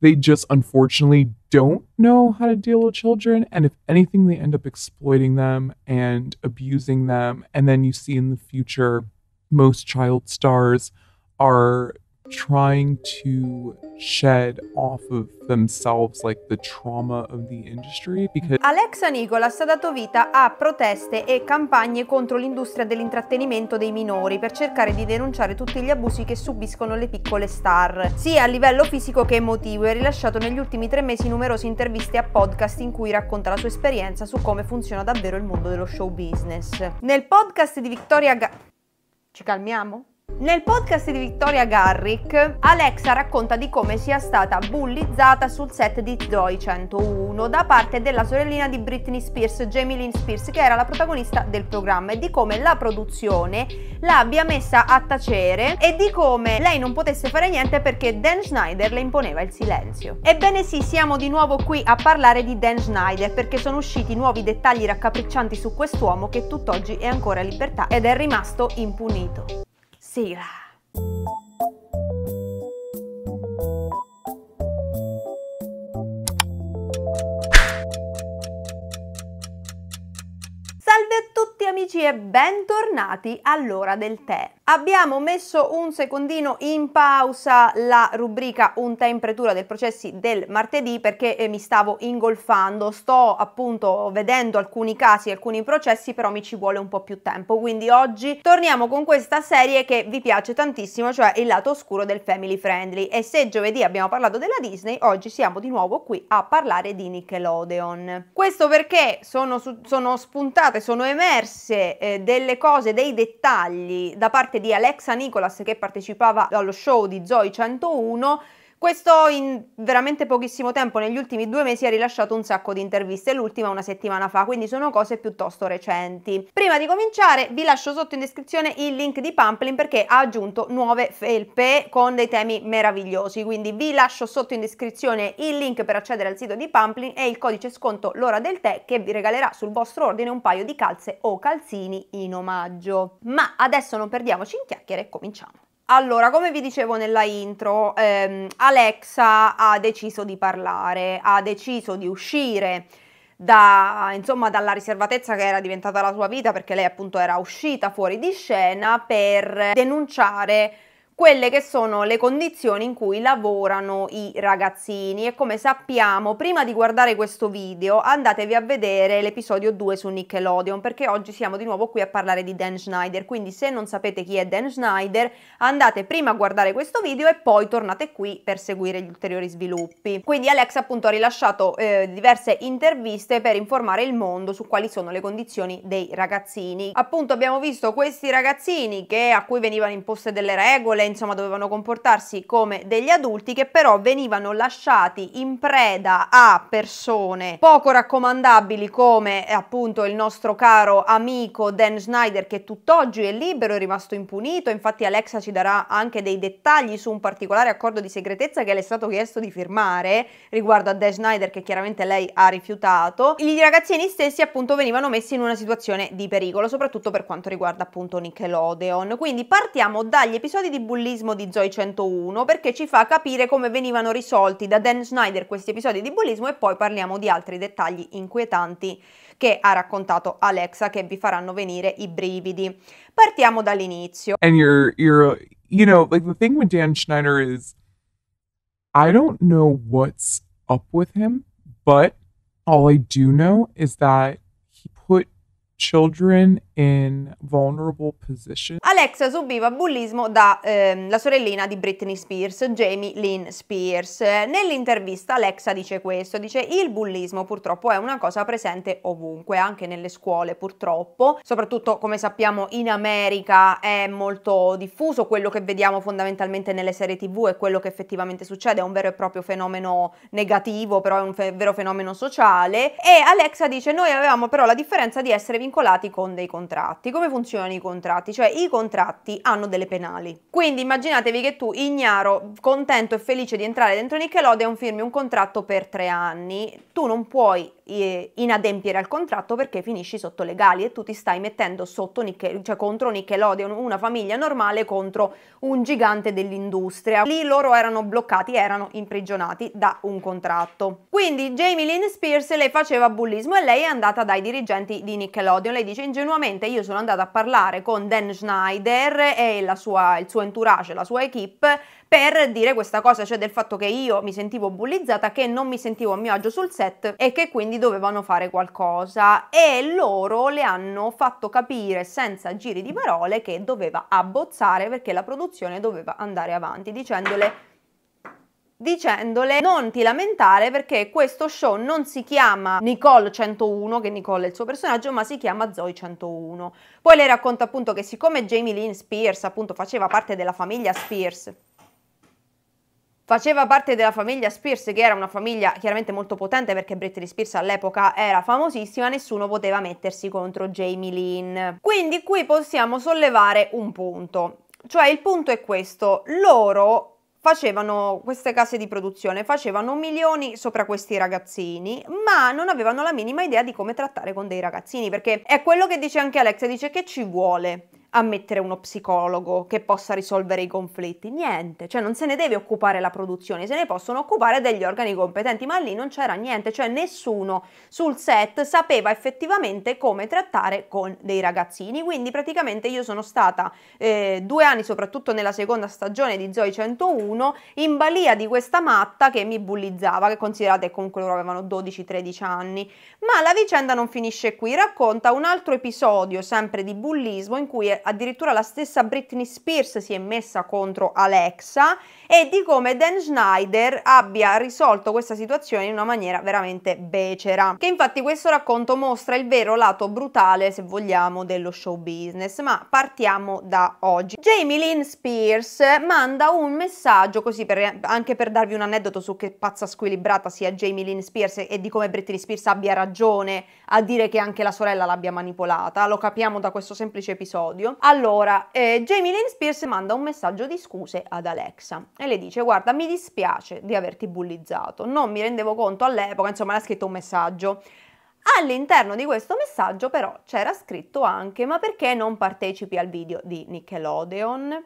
They just unfortunately don't know how to deal with children. And if anything, they end up exploiting them and abusing them. And then you see in the future, most child stars are trying to shed off of themselves like the trauma of the industry because Alexa Nicolas ha dato vita a proteste e campagne contro l'industria dell'intrattenimento dei minori per cercare di denunciare tutti gli abusi che subiscono le piccole star, sia a livello fisico che emotivo e ha rilasciato negli ultimi tre mesi numerose interviste a podcast in cui racconta la sua esperienza su come funziona davvero il mondo dello show business. Nel podcast di Victoria Ga... Ci calmiamo? Nel podcast di Victoria Garrick, Alexa racconta di come sia stata bullizzata sul set di Zoe 101 da parte della sorellina di Britney Spears, Jamie Lynn Spears, che era la protagonista del programma, e di come la produzione l'abbia messa a tacere e di come lei non potesse fare niente perché Dan Schneider le imponeva il silenzio. Ebbene sì, siamo di nuovo qui a parlare di Dan Schneider perché sono usciti nuovi dettagli raccapriccianti su quest'uomo che tutt'oggi è ancora in libertà ed è rimasto impunito. sigla. Salve a tutti amici e bentornati all'ora del tè. Abbiamo messo un secondino in pausa la rubrica Un tè in pretura del processi del martedì perché eh, mi stavo ingolfando, sto appunto vedendo alcuni casi, alcuni processi, però mi ci vuole un po' più tempo, quindi oggi torniamo con questa serie che vi piace tantissimo, cioè il lato oscuro del family friendly e se giovedì abbiamo parlato della Disney, oggi siamo di nuovo qui a parlare di Nickelodeon. Questo perché sono, sono spuntate, sono emerse nosse, eh, delle cose, dei dettagli da parte di Alexa Nicholas che partecipava allo show di Zoe 101 questo in veramente pochissimo tempo, negli ultimi due mesi ha rilasciato un sacco di interviste, l'ultima una settimana fa, quindi sono cose piuttosto recenti. Prima di cominciare vi lascio sotto in descrizione il link di Pamplin perché ha aggiunto nuove felpe con dei temi meravigliosi, quindi vi lascio sotto in descrizione il link per accedere al sito di Pamplin e il codice sconto l'ora del tè che vi regalerà sul vostro ordine un paio di calze o calzini in omaggio. Ma adesso non perdiamoci in chiacchiere e cominciamo. Allora, come vi dicevo nella intro, ehm, Alexa ha deciso di parlare, ha deciso di uscire da, insomma, dalla riservatezza che era diventata la sua vita perché lei appunto era uscita fuori di scena per denunciare quelle che sono le condizioni in cui lavorano i ragazzini e come sappiamo prima di guardare questo video andatevi a vedere l'episodio 2 su Nickelodeon perché oggi siamo di nuovo qui a parlare di Dan Schneider quindi se non sapete chi è Dan Schneider andate prima a guardare questo video e poi tornate qui per seguire gli ulteriori sviluppi quindi Alex appunto ha rilasciato eh, diverse interviste per informare il mondo su quali sono le condizioni dei ragazzini appunto abbiamo visto questi ragazzini che, a cui venivano imposte delle regole insomma dovevano comportarsi come degli adulti che però venivano lasciati in preda a persone poco raccomandabili come eh, appunto il nostro caro amico Dan Schneider che tutt'oggi è libero, è rimasto impunito, infatti Alexa ci darà anche dei dettagli su un particolare accordo di segretezza che le è stato chiesto di firmare riguardo a Dan Schneider che chiaramente lei ha rifiutato. I ragazzini stessi appunto venivano messi in una situazione di pericolo, soprattutto per quanto riguarda appunto Nickelodeon. Quindi partiamo dagli episodi di Bullying bullismo di Zoe 101 perché ci fa capire come venivano risolti da Dan Schneider questi episodi di bullismo e poi parliamo di altri dettagli inquietanti che ha raccontato Alexa che vi faranno venire i brividi. Partiamo dall'inizio. And you're, you're, you know, like the thing with Dan Schneider is I don't know what's up with him, but all I do know is that children in vulnerable positions. Alexa subiva bullismo da ehm, sorellina di Britney Spears, Jamie Lynn Spears. Nell'intervista Alexa dice questo, dice il bullismo purtroppo è una cosa presente ovunque, anche nelle scuole purtroppo, soprattutto come sappiamo in America è molto diffuso, quello che vediamo fondamentalmente nelle serie tv è quello che effettivamente succede, è un vero e proprio fenomeno negativo, però è un fe- vero fenomeno sociale e Alexa dice noi avevamo però la differenza di essere vincolati con dei contratti. Come funzionano i contratti? Cioè i contratti hanno delle penali. Quindi immaginatevi che tu, ignaro, contento e felice di entrare dentro Nickelodeon, firmi un contratto per tre anni. Tu non puoi eh, inadempiere al contratto perché finisci sotto legali e tu ti stai mettendo sotto Nickel- cioè contro Nickelodeon, una famiglia normale contro un gigante dell'industria. Lì loro erano bloccati, erano imprigionati da un contratto. Quindi Jamie Lynn Spears le faceva bullismo e lei è andata dai dirigenti di Nickelodeon Odeon, lei dice ingenuamente io sono andata a parlare con Dan Schneider e sua, il suo entourage, la sua equipe per dire questa cosa, cioè del fatto che io mi sentivo bullizzata, che non mi sentivo a mio agio sul set e che quindi dovevano fare qualcosa e loro le hanno fatto capire senza giri di parole che doveva abbozzare perché la produzione doveva andare avanti dicendole dicendole non ti lamentare perché questo show non si chiama Nicole 101, che Nicole è il suo personaggio, ma si chiama Zoe 101. Poi lei racconta appunto che siccome Jamie Lynn Spears appunto faceva parte della famiglia Spears, faceva parte della famiglia Spears, che era una famiglia chiaramente molto potente perché Britney Spears all'epoca era famosissima, nessuno poteva mettersi contro Jamie Lynn. Quindi qui possiamo sollevare un punto. Cioè il punto è questo, loro facevano queste case di produzione, facevano milioni sopra questi ragazzini, ma non avevano la minima idea di come trattare con dei ragazzini, perché è quello che dice anche Alex, dice che ci vuole a mettere uno psicologo che possa risolvere i conflitti, niente, cioè non se ne deve occupare la produzione, se ne possono occupare degli organi competenti, ma lì non c'era niente, cioè nessuno sul set sapeva effettivamente come trattare con dei ragazzini, quindi praticamente io sono stata eh, due anni, soprattutto nella seconda stagione di Zoe 101, in balia di questa matta che mi bullizzava, che considerate comunque loro avevano 12-13 anni, ma la vicenda non finisce qui, racconta un altro episodio sempre di bullismo in cui addirittura la stessa Britney Spears si è messa contro Alexa e di come Dan Schneider abbia risolto questa situazione in una maniera veramente becera. Che infatti questo racconto mostra il vero lato brutale, se vogliamo, dello show business. Ma partiamo da oggi. Jamie Lynn Spears manda un messaggio così per, anche per darvi un aneddoto su che pazza squilibrata sia Jamie Lynn Spears e di come Britney Spears abbia ragione a dire che anche la sorella l'abbia manipolata. Lo capiamo da questo semplice episodio studio. Allora, eh, Jamie Lynn Spears manda un messaggio di scuse ad Alexa e le dice guarda mi dispiace di averti bullizzato, non mi rendevo conto all'epoca, insomma le scritto un messaggio. All'interno di questo messaggio però c'era scritto anche ma perché non partecipi al video di Nickelodeon?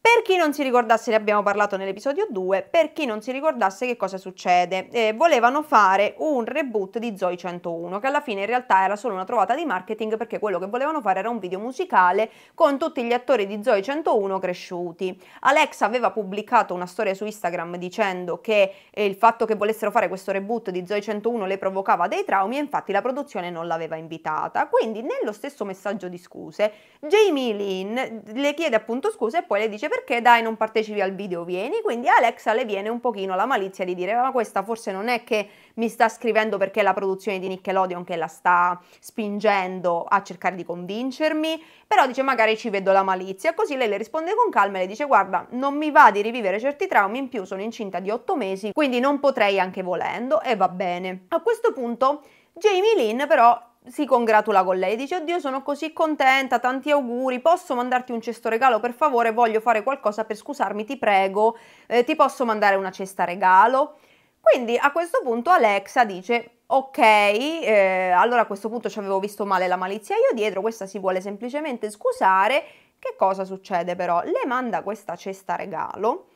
Per chi non si ricordasse, ne abbiamo parlato nell'episodio 2, per chi non si ricordasse che cosa succede, eh, volevano fare un reboot di Zoe 101, che alla fine in realtà era solo una trovata di marketing perché quello che volevano fare era un video musicale con tutti gli attori di Zoe 101 cresciuti. Alex aveva pubblicato una storia su Instagram dicendo che eh, il fatto che volessero fare questo reboot di Zoe 101 le provocava dei traumi e infatti la produzione non l'aveva invitata. Quindi nello stesso messaggio di scuse, Jamie Lynn le chiede appunto scuse e poi le dice dice perché dai non partecipi al video, vieni, quindi Alexa le viene un pochino la malizia di dire ma questa forse non è che mi sta scrivendo perché è la produzione di Nickelodeon che la sta spingendo a cercare di convincermi, però dice magari ci vedo la malizia, così lei le risponde con calma e le dice guarda non mi va di rivivere certi traumi, in più sono incinta di 8 mesi, quindi non potrei anche volendo e va bene. A questo punto Jamie Lynn però si congratula con lei, dice oddio sono così contenta, tanti auguri, posso mandarti un cesto regalo per favore, voglio fare qualcosa per scusarmi, ti prego, eh, ti posso mandare una cesta regalo? Quindi a questo punto Alexa dice ok, eh, allora a questo punto ci avevo visto male la malizia io dietro, questa si vuole semplicemente scusare, che cosa succede però? Le manda questa cesta regalo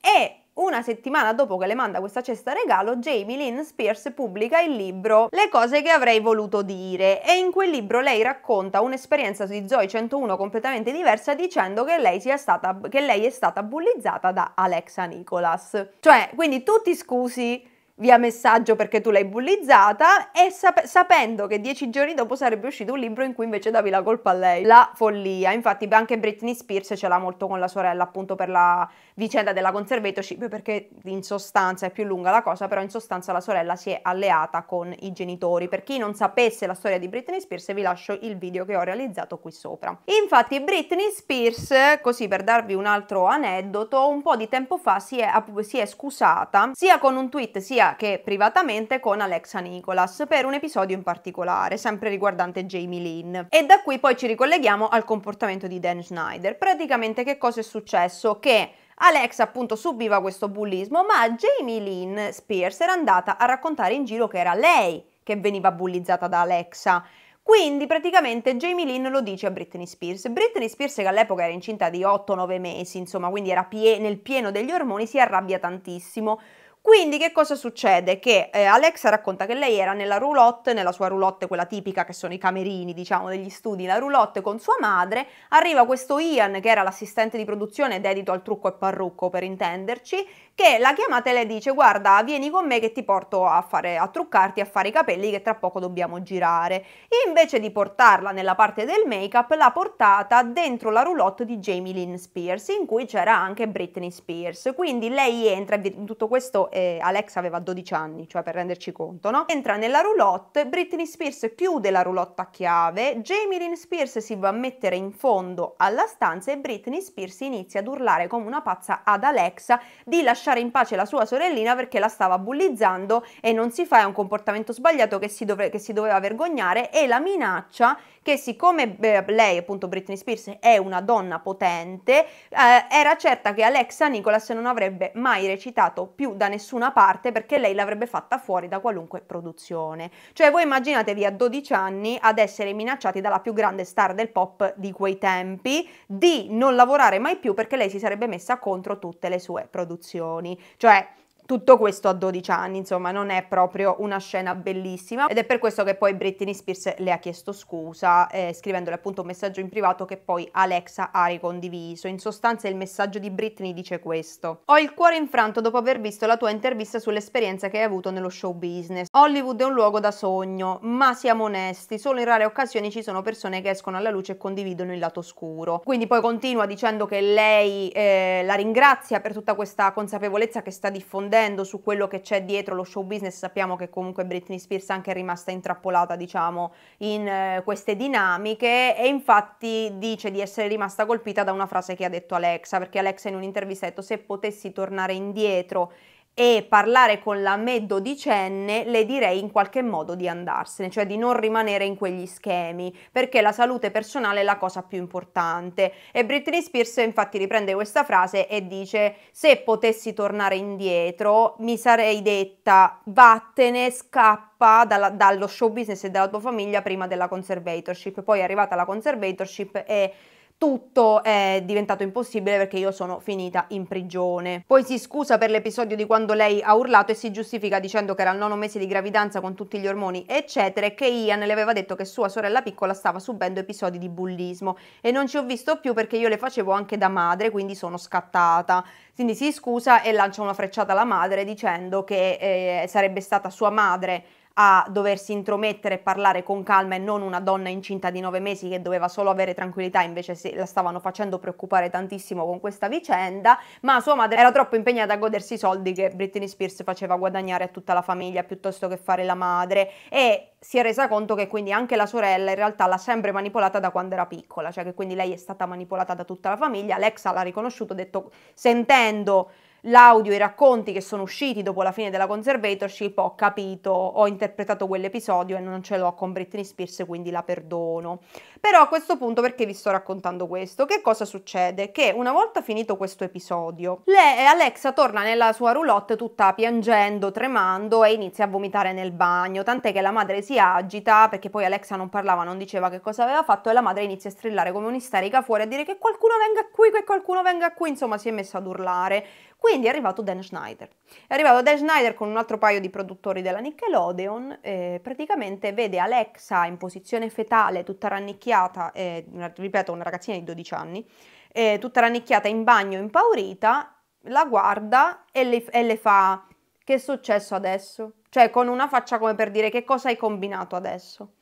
e una settimana dopo che le manda questa cesta regalo, Jamie Lynn Spears pubblica il libro Le cose che avrei voluto dire e in quel libro lei racconta un'esperienza di Zoe 101 completamente diversa dicendo che lei, sia stata, che lei è stata bullizzata da Alexa Nicholas. Cioè, quindi tutti scusi via messaggio perché tu l'hai bullizzata e sap- sapendo che dieci giorni dopo sarebbe uscito un libro in cui invece davi la colpa a lei. La follia, infatti anche Britney Spears ce l'ha molto con la sorella appunto per la vicenda della conservatorship perché in sostanza è più lunga la cosa, però in sostanza la sorella si è alleata con i genitori. Per chi non sapesse la storia di Britney Spears vi lascio il video che ho realizzato qui sopra. Infatti Britney Spears, così per darvi un altro aneddoto, un po' di tempo fa si è, si è scusata sia con un tweet sia che privatamente con Alexa Nicholas per un episodio in particolare, sempre riguardante Jamie Lynn. E da qui poi ci ricolleghiamo al comportamento di Dan Schneider. Praticamente che cosa è successo? Che Alexa appunto subiva questo bullismo, ma Jamie Lynn Spears era andata a raccontare in giro che era lei che veniva bullizzata da Alexa. Quindi praticamente Jamie Lynn lo dice a Britney Spears. Britney Spears che all'epoca era incinta di 8-9 mesi, insomma, quindi era pie- nel pieno degli ormoni, si arrabbia tantissimo. Quindi che cosa succede? Che eh, Alexa racconta che lei era nella roulotte, nella sua roulotte quella tipica che sono i camerini, diciamo, degli studi, la roulotte con sua madre, arriva questo Ian che era l'assistente di produzione dedito al trucco e parrucco per intenderci, che la chiamata e le dice guarda vieni con me che ti porto a, fare, a truccarti, a fare i capelli che tra poco dobbiamo girare. E invece di portarla nella parte del make-up l'ha portata dentro la roulotte di Jamie Lynn Spears in cui c'era anche Britney Spears. Quindi lei entra, in tutto questo eh, Alex aveva 12 anni, cioè per renderci conto, no? Entra nella roulotte, Britney Spears chiude la roulotte a chiave, Jamie Lynn Spears si va a mettere in fondo alla stanza e Britney Spears inizia ad urlare come una pazza ad Alexa di lasciare lasciare in pace la sua sorellina perché la stava bullizzando e non si fa, è un comportamento sbagliato che si, dovre, che si doveva vergognare e la minaccia che siccome eh, lei, appunto Britney Spears, è una donna potente, eh, era certa che Alexa Nicholas non avrebbe mai recitato più da nessuna parte perché lei l'avrebbe fatta fuori da qualunque produzione. Cioè voi immaginatevi a 12 anni ad essere minacciati dalla più grande star del pop di quei tempi di non lavorare mai più perché lei si sarebbe messa contro tutte le sue produzioni cioè tutto questo a 12 anni, insomma non è proprio una scena bellissima ed è per questo che poi Britney Spears le ha chiesto scusa eh, scrivendole appunto un messaggio in privato che poi Alexa ha ricondiviso. In sostanza il messaggio di Britney dice questo. Ho il cuore infranto dopo aver visto la tua intervista sull'esperienza che hai avuto nello show business. Hollywood è un luogo da sogno, ma siamo onesti, solo in rare occasioni ci sono persone che escono alla luce e condividono il lato scuro. Quindi poi continua dicendo che lei eh, la ringrazia per tutta questa consapevolezza che sta diffondendo approfondendo su quello che c'è dietro lo show business, sappiamo che comunque Britney Spears anche è rimasta intrappolata, diciamo, in eh, queste dinamiche e infatti dice di essere rimasta colpita da una frase che ha detto Alexa, perché Alexa in un'intervista ha detto se potessi tornare indietro e parlare con la me dodicenne, le direi in qualche modo di andarsene, cioè di non rimanere in quegli schemi, perché la salute personale è la cosa più importante. E Britney Spears infatti riprende questa frase e dice se potessi tornare indietro mi sarei detta vattene, scappa dalla, dallo show business e dalla tua famiglia prima della conservatorship. Poi è arrivata la conservatorship e tutto è diventato impossibile perché io sono finita in prigione. Poi si scusa per l'episodio di quando lei ha urlato e si giustifica dicendo che era al nono mese di gravidanza con tutti gli ormoni eccetera e che Ian le aveva detto che sua sorella piccola stava subendo episodi di bullismo e non ci ho visto più perché io le facevo anche da madre quindi sono scattata. Quindi si scusa e lancia una frecciata alla madre dicendo che eh, sarebbe stata sua madre a doversi intromettere e parlare con calma e non una donna incinta di nove mesi che doveva solo avere tranquillità, invece la stavano facendo preoccupare tantissimo con questa vicenda, ma sua madre era troppo impegnata a godersi i soldi che Britney Spears faceva guadagnare a tutta la famiglia piuttosto che fare la madre e si è resa conto che quindi anche la sorella in realtà l'ha sempre manipolata da quando era piccola, cioè che quindi lei è stata manipolata da tutta la famiglia, Alexa l'ha riconosciuto, ha detto sentendo l'audio e i racconti che sono usciti dopo la fine della conservatorship, ho capito, ho interpretato quell'episodio e non ce l'ho con Britney Spears, quindi la perdono. Però a questo punto perché vi sto raccontando questo? Che cosa succede? Che una volta finito questo episodio, lei, eh, Alexa torna nella sua roulotte tutta piangendo, tremando e inizia a vomitare nel bagno, tant'è che la madre si agita perché poi Alexa non parlava, non diceva che cosa aveva fatto e la madre inizia a strillare come un'isterica fuori a dire che qualcuno venga qui, che qualcuno venga qui, insomma si è messa ad urlare. Quindi quindi è arrivato Dan Schneider. È arrivato Dan Schneider con un altro paio di produttori della Nickelodeon, eh, praticamente vede Alexa in posizione fetale, tutta rannicchiata, eh, ripeto, una ragazzina di 12 anni, eh, tutta rannicchiata in bagno, impaurita, la guarda e le, e le fa che è successo adesso? Cioè con una faccia come per dire che cosa hai combinato adesso?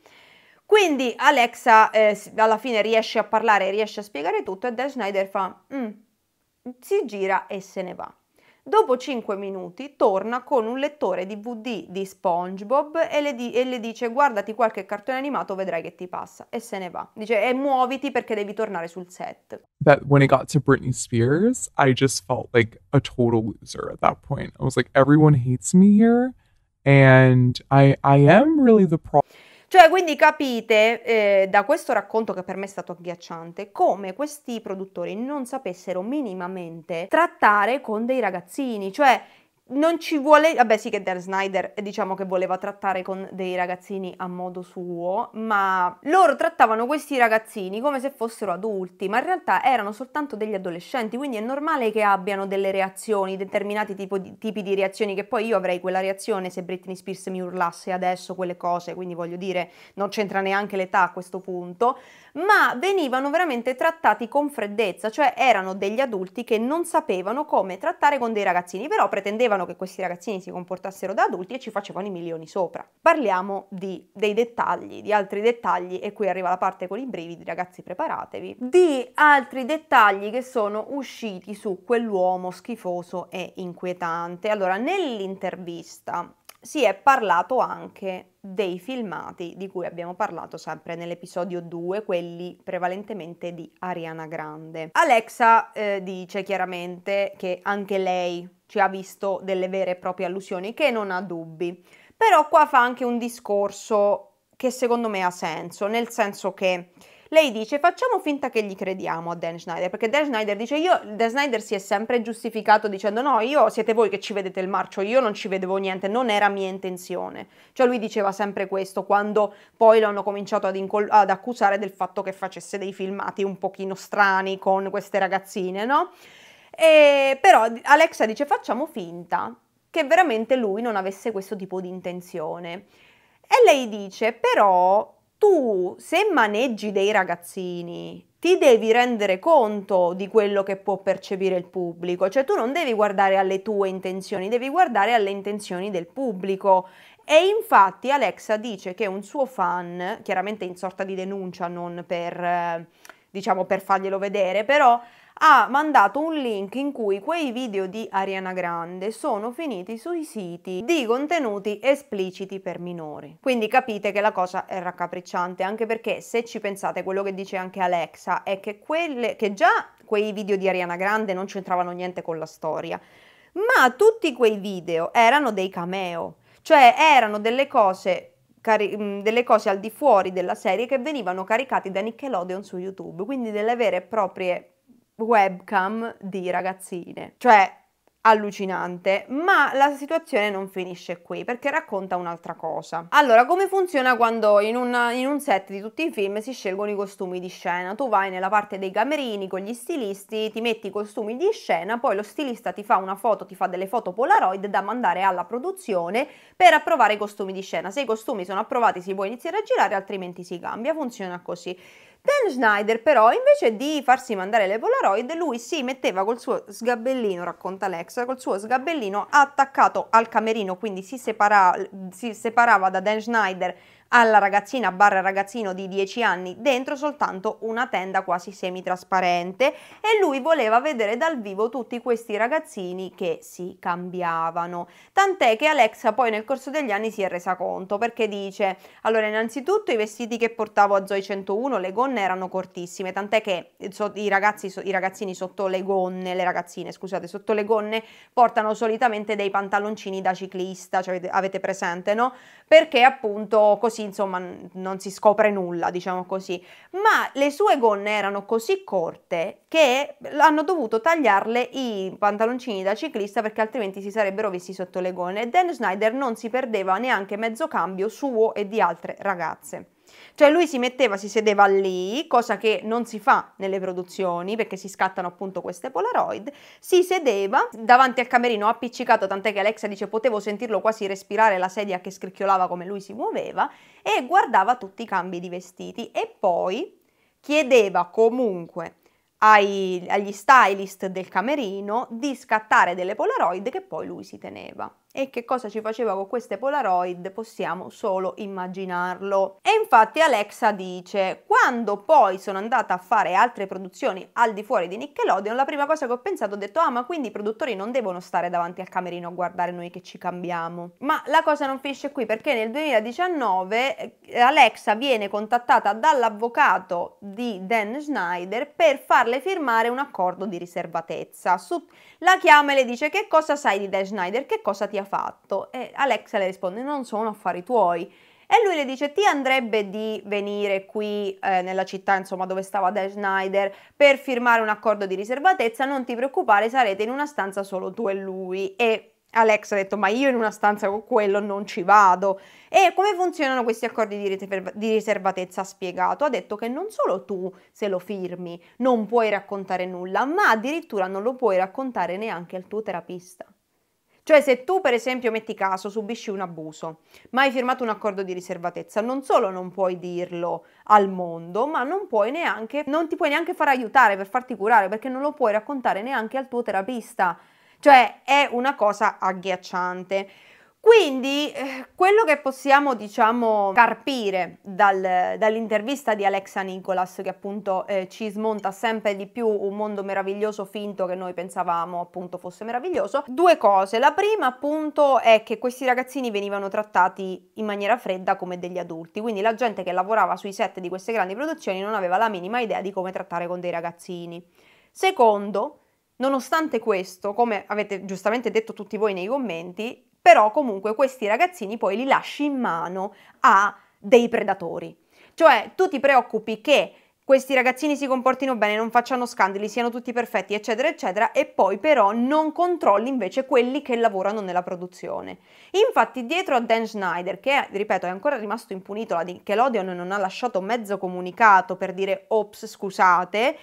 Quindi Alexa eh, alla fine riesce a parlare, riesce a spiegare tutto e Dan Schneider fa... Mm, si gira e se ne va. Dopo 5 minuti torna con un lettore DVD di SpongeBob e le, di, e le, dice guardati qualche cartone animato, vedrai che ti passa e se ne va. Dice e muoviti perché devi tornare sul set. That when it got to Britney Spears, I just felt like a total loser at that point. I was like everyone hates me here and I I am really the problem. Cioè, quindi capite eh, da questo racconto che per me è stato agghiacciante come questi produttori non sapessero minimamente trattare con dei ragazzini, cioè non ci vuole, vabbè sì che Dan Snyder eh, diciamo che voleva trattare con dei ragazzini a modo suo, ma loro trattavano questi ragazzini come se fossero adulti, ma in realtà erano soltanto degli adolescenti, quindi è normale che abbiano delle reazioni, determinati di, tipi di reazioni, che poi io avrei quella reazione se Britney Spears mi urlasse adesso quelle cose, quindi voglio dire non c'entra neanche l'età a questo punto, ma venivano veramente trattati con freddezza, cioè erano degli adulti che non sapevano come trattare con dei ragazzini, però pretendevano volevano che questi ragazzini si comportassero da adulti e ci facevano i milioni sopra. Parliamo di, dei dettagli, di altri dettagli, e qui arriva la parte con i brividi, ragazzi preparatevi, di altri dettagli che sono usciti su quell'uomo schifoso e inquietante. Allora, nell'intervista si è parlato anche dei filmati di cui abbiamo parlato sempre nell'episodio 2, quelli prevalentemente di Ariana Grande. Alexa eh, dice chiaramente che anche lei ci ha visto delle vere e proprie allusioni, che non ha dubbi. Però qua fa anche un discorso che secondo me ha senso, nel senso che lei dice facciamo finta che gli crediamo a Dan Schneider, perché Dan Schneider dice io, Dan Schneider si è sempre giustificato dicendo no, io siete voi che ci vedete il marcio, io non ci vedevo niente, non era mia intenzione. Cioè lui diceva sempre questo quando poi l'hanno cominciato ad, incol- ad accusare del fatto che facesse dei filmati un pochino strani con queste ragazzine, no? E, però Alexa dice facciamo finta che veramente lui non avesse questo tipo di intenzione. E lei dice però tu se maneggi dei ragazzini ti devi rendere conto di quello che può percepire il pubblico, cioè tu non devi guardare alle tue intenzioni, devi guardare alle intenzioni del pubblico. E infatti Alexa dice che un suo fan, chiaramente in sorta di denuncia, non per, eh, diciamo, per farglielo vedere, però ha mandato un link in cui quei video di Ariana Grande sono finiti sui siti di contenuti espliciti per minori. Quindi capite che la cosa è raccapricciante, anche perché se ci pensate, quello che dice anche Alexa è che, quelle, che già quei video di Ariana Grande non c'entravano niente con la storia, ma tutti quei video erano dei cameo, cioè erano delle cose mm, delle cose al di fuori della serie che venivano caricate da Nickelodeon su YouTube, quindi delle vere e proprie webcam di ragazzine. Cioè, allucinante, ma la situazione non finisce qui perché racconta un'altra cosa. Allora, come funziona quando in, una, in, un set di tutti i film si scelgono i costumi di scena? Tu vai nella parte dei camerini con gli stilisti, ti metti i costumi di scena, poi lo stilista ti fa una foto, ti fa delle foto polaroid da mandare alla produzione per approvare i costumi di scena. Se i costumi sono approvati si può iniziare a girare, altrimenti si cambia, funziona così. Dan Schneider però invece di farsi mandare le Polaroid, lui si metteva col suo sgabellino, racconta Alex, col suo sgabellino attaccato al camerino, quindi si, separa, si separava da Dan Schneider alla ragazzina barra ragazzino di 10 anni dentro soltanto una tenda quasi semitrasparente e lui voleva vedere dal vivo tutti questi ragazzini che si cambiavano. Tant'è che Alexa poi nel corso degli anni si è resa conto perché dice allora innanzitutto i vestiti che portavo a Zoe 101 le gonne erano cortissime tant'è che eh, i, ragazzi, i ragazzini sotto le gonne, le ragazzine scusate sotto le gonne portano solitamente dei pantaloncini da ciclista, cioè avete presente no? Perché appunto così così, insomma, non si scopre nulla, diciamo così. Ma le sue gonne erano così corte che hanno dovuto tagliarle i pantaloncini da ciclista perché altrimenti si sarebbero visti sotto le gonne. E Dan Snyder non si perdeva neanche mezzo cambio suo e di altre ragazze. Cioè lui si metteva, si sedeva lì, cosa che non si fa nelle produzioni perché si scattano appunto queste Polaroid, si sedeva davanti al camerino appiccicato, tant'è che Alexa dice potevo sentirlo quasi respirare la sedia che scricchiolava come lui si muoveva e guardava tutti i cambi di vestiti e poi chiedeva comunque ai, agli stylist del camerino di scattare delle Polaroid che poi lui si teneva e che cosa ci faceva con queste Polaroid possiamo solo immaginarlo. E infatti Alexa dice, quando poi sono andata a fare altre produzioni al di fuori di Nickelodeon, la prima cosa che ho pensato ho detto, ah ma quindi i produttori non devono stare davanti al camerino a guardare noi che ci cambiamo. Ma la cosa non finisce qui perché nel 2019 eh, Alexa viene contattata dall'avvocato di Dan Schneider per farle firmare un accordo di riservatezza. la chiama e le dice che cosa sai di Dan Schneider, che cosa ti ha fatto? E Alexa le risponde non sono affari tuoi. E lui le dice ti andrebbe di venire qui eh, nella città insomma dove stava Dan Schneider per firmare un accordo di riservatezza, non ti preoccupare sarete in una stanza solo tu e lui. E Alexa ha detto ma io in una stanza con quello non ci vado. E come funzionano questi accordi di, di, riservatezza? Ha spiegato, ha detto che non solo tu se lo firmi non puoi raccontare nulla, ma addirittura non lo puoi raccontare neanche al tuo terapista. Cioè se tu per esempio metti caso subisci un abuso, ma hai firmato un accordo di riservatezza, non solo non puoi dirlo al mondo, ma non puoi neanche, non ti puoi neanche far aiutare per farti curare perché non lo puoi raccontare neanche al tuo terapista. Cioè è una cosa agghiacciante. Quindi eh, quello che possiamo diciamo carpire dal, dall'intervista di Alexa Nicolas che appunto eh, ci smonta sempre di più un mondo meraviglioso finto che noi pensavamo appunto fosse meraviglioso, due cose. La prima appunto è che questi ragazzini venivano trattati in maniera fredda come degli adulti, quindi la gente che lavorava sui set di queste grandi produzioni non aveva la minima idea di come trattare con dei ragazzini. Secondo, nonostante questo, come avete giustamente detto tutti voi nei commenti, però comunque questi ragazzini poi li lasci in mano a dei predatori. Cioè tu ti preoccupi che questi ragazzini si comportino bene, non facciano scandali, siano tutti perfetti, eccetera, eccetera, e poi però non controlli invece quelli che lavorano nella produzione. Infatti dietro a Dan Schneider, che ripeto è ancora rimasto impunito, che Nickelodeon non ha lasciato mezzo comunicato per dire ops scusate,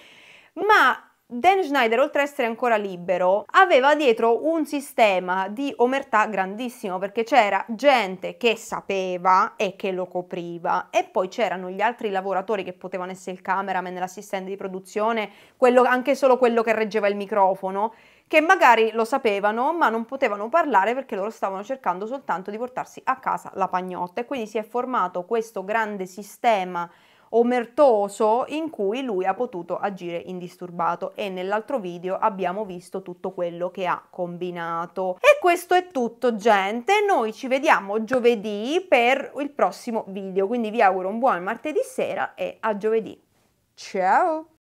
ma Dan Schneider, oltre ad essere ancora libero, aveva dietro un sistema di omertà grandissimo perché c'era gente che sapeva e che lo copriva e poi c'erano gli altri lavoratori che potevano essere il cameraman, l'assistente di produzione, quello, anche solo quello che reggeva il microfono, che magari lo sapevano ma non potevano parlare perché loro stavano cercando soltanto di portarsi a casa la pagnotta e quindi si è formato questo grande sistema omertoso in cui lui ha potuto agire indisturbato e nell'altro video abbiamo visto tutto quello che ha combinato. E questo è tutto gente, noi ci vediamo giovedì per il prossimo video, quindi vi auguro un buon martedì sera e a giovedì. Ciao!